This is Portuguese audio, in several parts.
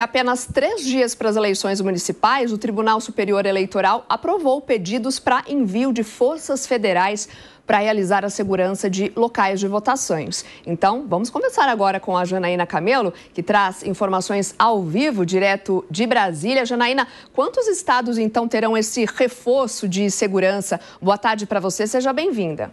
Apenas três dias para as eleições municipais, o Tribunal Superior Eleitoral aprovou pedidos para envio de forças federais para realizar a segurança de locais de votações. Então, vamos conversar agora com a Janaína Camelo, que traz informações ao vivo, direto de Brasília. Janaína, quantos estados então terão esse reforço de segurança? Boa tarde para você, seja bem-vinda.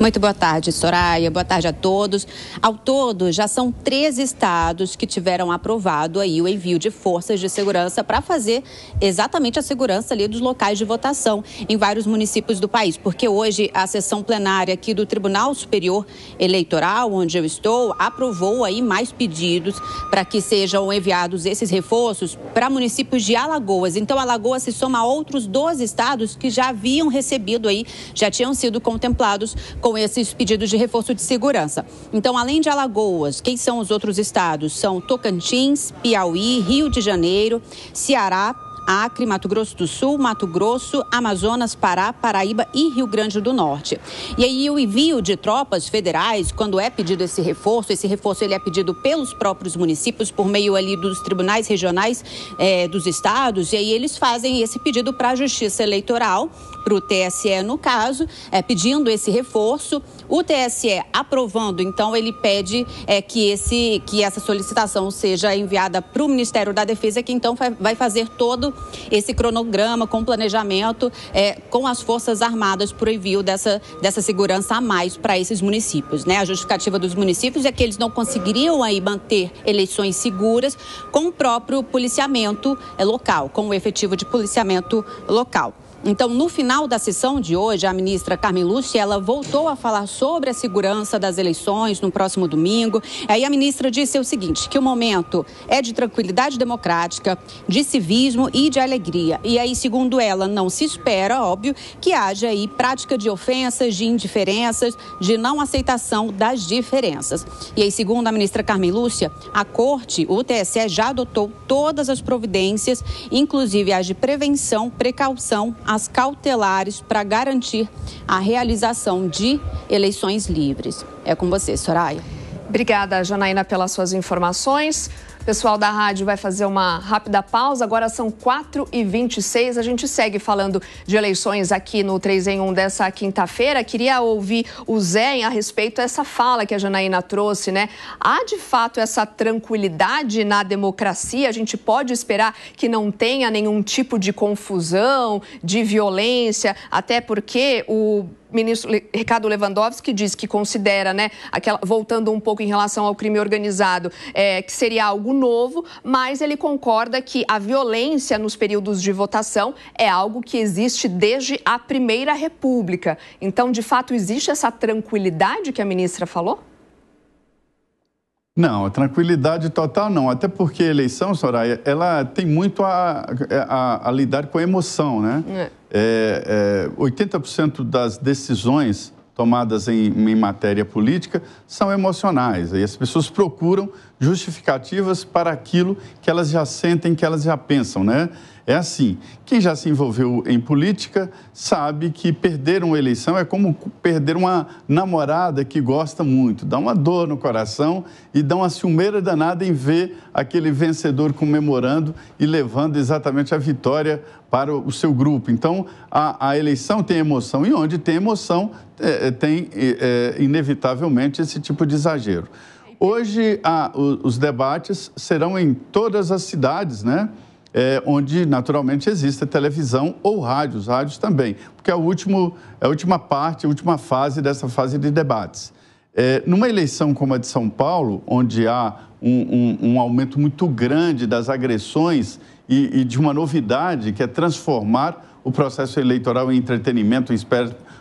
Muito boa tarde, Soraya. Boa tarde a todos. Ao todo, já são três estados que tiveram aprovado aí o envio de forças de segurança para fazer exatamente a segurança ali dos locais de votação em vários municípios do país. Porque hoje a sessão plenária aqui do Tribunal Superior Eleitoral, onde eu estou, aprovou aí mais pedidos para que sejam enviados esses reforços para municípios de Alagoas. Então, Alagoas se soma a outros 12 estados que já haviam recebido aí, já tinham sido contemplados com com esses pedidos de reforço de segurança. Então, além de Alagoas, quem são os outros estados? São Tocantins, Piauí, Rio de Janeiro, Ceará, Acre, Mato Grosso do Sul, Mato Grosso, Amazonas, Pará, Paraíba e Rio Grande do Norte. E aí o envio de tropas federais, quando é pedido esse reforço, esse reforço ele é pedido pelos próprios municípios por meio ali dos tribunais regionais eh, dos estados. E aí eles fazem esse pedido para a Justiça Eleitoral para o TSE no caso, é, pedindo esse reforço. O TSE aprovando, então, ele pede é, que, esse, que essa solicitação seja enviada para o Ministério da Defesa, que então vai fazer todo esse cronograma com planejamento é, com as Forças Armadas para o envio dessa, dessa segurança a mais para esses municípios. Né? A justificativa dos municípios é que eles não conseguiriam aí manter eleições seguras com o próprio policiamento é, local, com o efetivo de policiamento local. Então, no final da sessão de hoje, a ministra Carmen Lúcia, ela voltou a falar sobre a segurança das eleições no próximo domingo. Aí a ministra disse o seguinte, que o momento é de tranquilidade democrática, de civismo e de alegria. E aí, segundo ela, não se espera, óbvio, que haja aí prática de ofensas, de indiferenças, de não aceitação das diferenças. E aí, segundo a ministra Carmen Lúcia, a Corte, o TSE, já adotou todas as providências, inclusive as de prevenção, precaução, as cautelares para garantir a realização de eleições livres. É com você, Soraya. Obrigada, Janaína, pelas suas informações. O pessoal da rádio vai fazer uma rápida pausa. Agora são 4h26. A gente segue falando de eleições aqui no 3 em 1 dessa quinta-feira. Queria ouvir o Zé a respeito dessa fala que a Janaína trouxe, né? Há de fato essa tranquilidade na democracia? A gente pode esperar que não tenha nenhum tipo de confusão, de violência, até porque o ministro Ricardo Lewandowski diz que considera, né, aquela, voltando um pouco em relação ao crime organizado, é, que seria algo novo, mas ele concorda que a violência nos períodos de votação é algo que existe desde a Primeira República. Então, de fato, existe essa tranquilidade que a ministra falou? Não, tranquilidade total não. Até porque a eleição, Soraya, ela tem muito a, a, a lidar com a emoção, né? É. É, é, 80% das decisões tomadas em, em matéria política são emocionais. E as pessoas procuram justificativas para aquilo que elas já sentem, que elas já pensam, né? É assim, quem já se envolveu em política sabe que perder uma eleição é como perder uma namorada que gosta muito. Dá uma dor no coração e dá uma ciumeira danada em ver aquele vencedor comemorando e levando exatamente a vitória para o seu grupo. Então, a, a eleição tem emoção e onde tem emoção, é, é tem é, é, inevitavelmente esse tipo de exagero. Hoje, os debates serão em todas as cidades, né? É, onde naturalmente existe televisão ou rádios, rádios também, porque é, o último, é a última parte, a última fase dessa fase de debates. É, numa eleição como a de São Paulo, onde há um, um, um aumento muito grande das agressões e, e, de uma novidade que é transformar o processo eleitoral em entretenimento,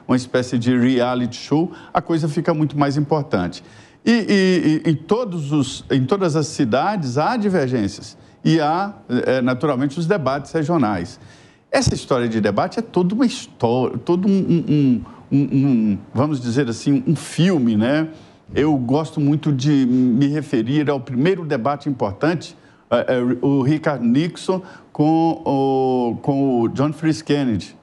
uma espécie de reality show, a coisa fica muito mais importante. E, e, e todos os, em todas as cidades há divergências e há, é, naturalmente, os debates regionais. Essa história de debate é toda uma história, todo um, um, um, um, vamos dizer assim, um filme, né? Eu gosto muito de me referir ao primeiro debate importante, eh, o Richard Nixon com o, com o John F. Kennedy.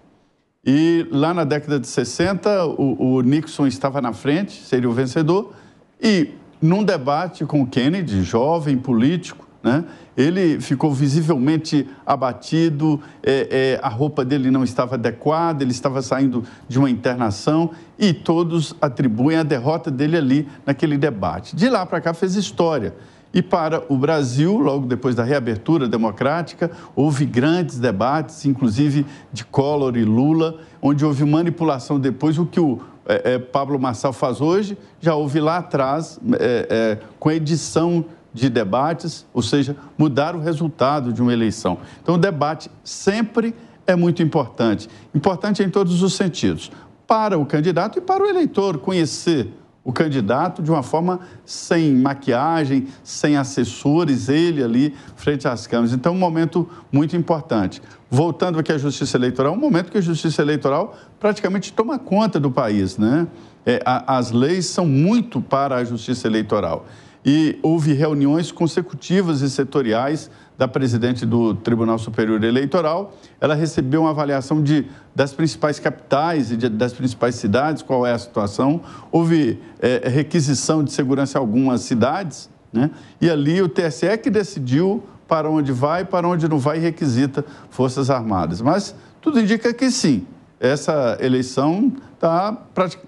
E lá na década de 60, o, o Nixon estava na frente, seria o vencedor, e num debate com Kennedy, jovem político, né, ele ficou visivelmente abatido, é, é, a roupa dele não estava adequada, ele estava saindo de uma internação e todos atribuem a derrota dele ali naquele debate. De lá para cá fez história. E para o Brasil, logo depois da reabertura democrática, houve grandes debates, inclusive de Collor e Lula, onde houve manipulação depois, o que o é, é, Pablo Marçal faz hoje, já houve lá atrás, é, é com edição de debates, ou seja, mudar o resultado de uma eleição. Então, o debate sempre é muito importante. Importante em todos os sentidos. Para o candidato e para o eleitor conhecer o candidato de uma forma sem maquiagem, sem assessores, ele ali frente às câmeras. Então, um momento muito importante. Voltando aqui à justiça eleitoral, um momento que a justiça eleitoral praticamente toma conta do país, né? É, a, as leis são muito para a justiça eleitoral. E houve reuniões consecutivas e setoriais da presidente do Tribunal Superior Eleitoral, ela recebeu uma avaliação de, das principais capitais e de, das principais cidades, qual é a situação. Houve é, requisição de segurança em algumas cidades, né? e ali o TSE que decidiu para onde vai, para onde não vai e requisita Forças Armadas. Mas tudo indica que sim, essa eleição está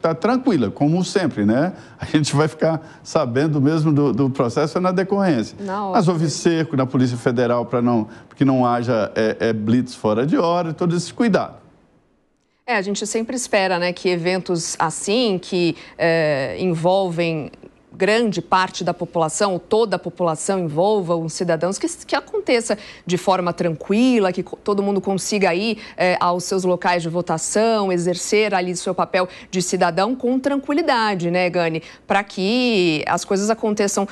tá tranquila, como sempre, né? A gente vai ficar sabendo mesmo do, do processo é na decorrência. Não, Mas houve cerco na Polícia Federal para não, que não haja é, é, blitz fora de hora, todo esse cuidado. É, a gente sempre espera né, que eventos assim, que é, envolvem grande parte da população, ou toda a população envolva os cidadãos, que, que aconteça de forma tranquila, que todo mundo consiga ir é, aos seus locais de votação, exercer ali seu papel de cidadão com tranquilidade, né, Gani? Para que as coisas aconteçam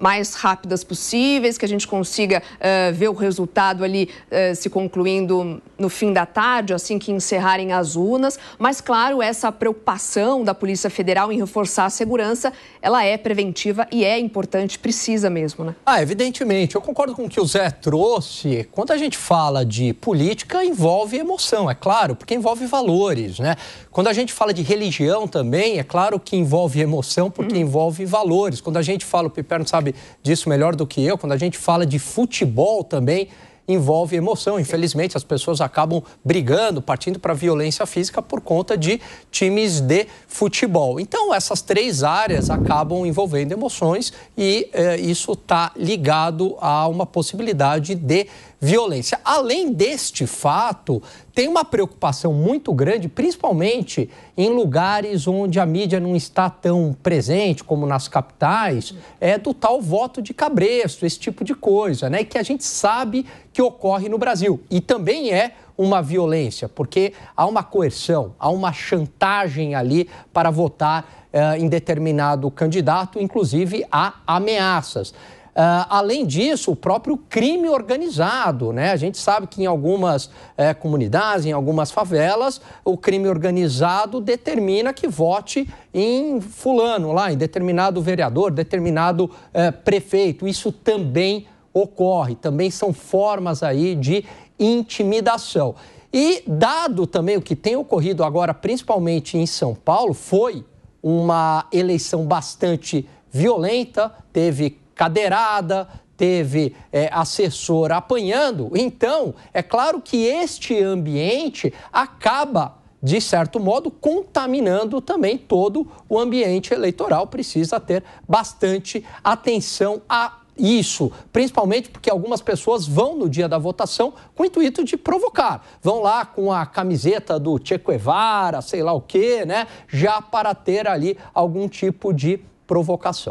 mais rápidas possíveis, que a gente consiga eh, ver o resultado ali eh, se concluindo no fim da tarde, assim que encerrarem as urnas. Mas, claro, essa preocupação da Polícia Federal em reforçar a segurança, ela é é preventiva e é importante, precisa mesmo, né? Ah, evidentemente. Eu concordo com o que o Zé trouxe. Quando a gente fala de política, envolve emoção, é claro, porque envolve valores, né? Quando a gente fala de religião também, é claro que envolve emoção, porque uhum. envolve valores. Quando a gente fala, o Piperno sabe disso melhor do que eu, quando a gente fala de futebol também, envolve emoção. Infelizmente, as pessoas acabam brigando, partindo para violência física por conta de times de futebol. Então, essas três áreas acabam envolvendo emoções e eh, isso está ligado a uma possibilidade de violência. Além deste fato, tem uma preocupação muito grande, principalmente em lugares onde a mídia não está tão presente, como nas capitais, é do tal voto de cabresto, esse tipo de coisa, né? Que a gente sabe que ocorre no Brasil. E também é uma violência, porque há uma coerção, há uma chantagem ali para votar eh, em determinado candidato, inclusive há ameaças. Uh, além disso, o próprio crime organizado, né? A gente sabe que em algumas eh, comunidades, em algumas favelas, o crime organizado determina que vote em fulano lá, em determinado vereador, determinado eh, prefeito. Isso também ocorre, também são formas aí de intimidação. E dado também o que tem ocorrido agora, principalmente em São Paulo, foi uma eleição bastante violenta, teve cadeirada, teve é, assessor apanhando. Então, é claro que este ambiente acaba de certo modo, contaminando também todo o ambiente eleitoral. Precisa ter bastante atenção a isso, principalmente porque algumas pessoas vão no dia da votação com o intuito de provocar. Vão lá com a camiseta do Che Guevara, sei lá o quê, né? Já para ter ali algum tipo de provocação.